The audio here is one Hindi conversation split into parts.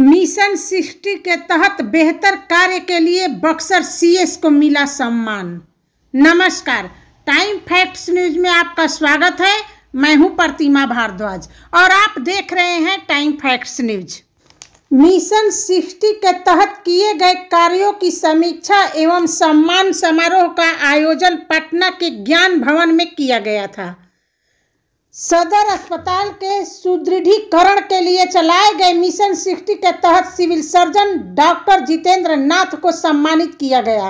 मिशन सिक्सटी के तहत बेहतर कार्य के लिए बक्सर सीएस को मिला सम्मान नमस्कार टाइम फैक्ट्स न्यूज में आपका स्वागत है मैं हूं प्रतिमा भारद्वाज और आप देख रहे हैं Time Facts News mission sixty के तहत किए गए कार्यों की समीक्षा एवं सम्मान समारोह का आयोजन पटना के ज्ञान भवन में किया गया था सदर अस्पताल के सुदृढ़ीकरण के लिए चलाए गए मिशन सिक्सटी के तहत civil surgeon doctor Jitendra Nath को सम्मानित किया गया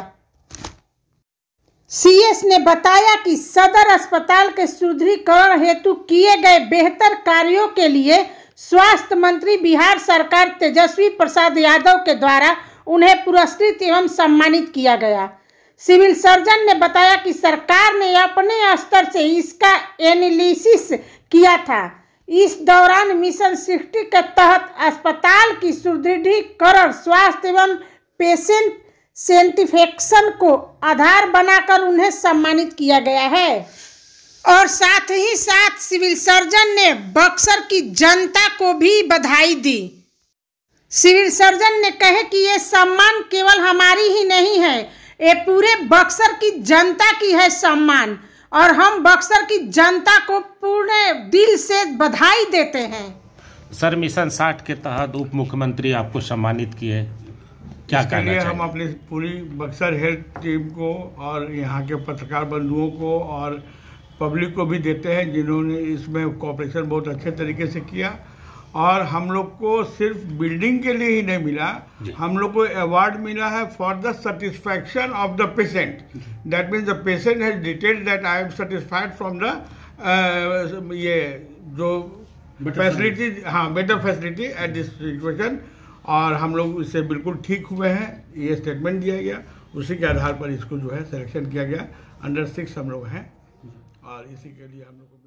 सीएस ने बताया कि सदर अस्पताल के सुदृढ़ीकरण हेतु किए गए बेहतर कार्यों के लिए स्वास्थ्य मंत्री बिहार सरकार तेजस्वी प्रसाद यादव के द्वारा उन्हें पुरस्कृत एवं सम्मानित किया गया सिविल सर्जन ने बताया कि सरकार ने अपने स्तर से इसका एनालिसिस किया था इस दौरान मिशन सिक्सटी के तहत अस्पताल की सुदृढ़ीकरण स्वास्थ्य एवं पेशेंट सेंटिफेक्शन को आधार बनाकर उन्हें सम्मानित किया गया है और साथ ही साथ सिविल सर्जन ने बक्सर की जनता को भी बधाई दी सिविल सर्जन ने कहे कि ये सम्मान केवल हमारी ही नहीं है ये पूरे बक्सर की जनता की है सम्मान और हम बक्सर की जनता को पूरे दिल से बधाई देते हैं सर मिशन साठ के तहत उप मुख्यमंत्री आपको सम्मानित किए क्या कहना चाहिए? हम अपनी पूरी बक्सर हेल्थ टीम को और यहाँ के पत्रकार बंधुओं को और पब्लिक को भी देते हैं जिन्होंने इसमें कॉपरेशन बहुत अच्छे तरीके से किया और हम लोग को सिर्फ बिल्डिंग के लिए ही नहीं मिला हम लोग को अवार्ड मिला है for the satisfaction of the patient that means the patient has detail that I am satisfied from the ये जो फैसिलिटी हाँ better facility at this situation और हम लोग इससे बिल्कुल ठीक हुए हैं ये स्टेटमेंट दिया गया उसी के आधार पर इसको जो है सिलेक्शन किया गया अंडर सिक्स हम लोग हैं और इसी के लिए हम लोग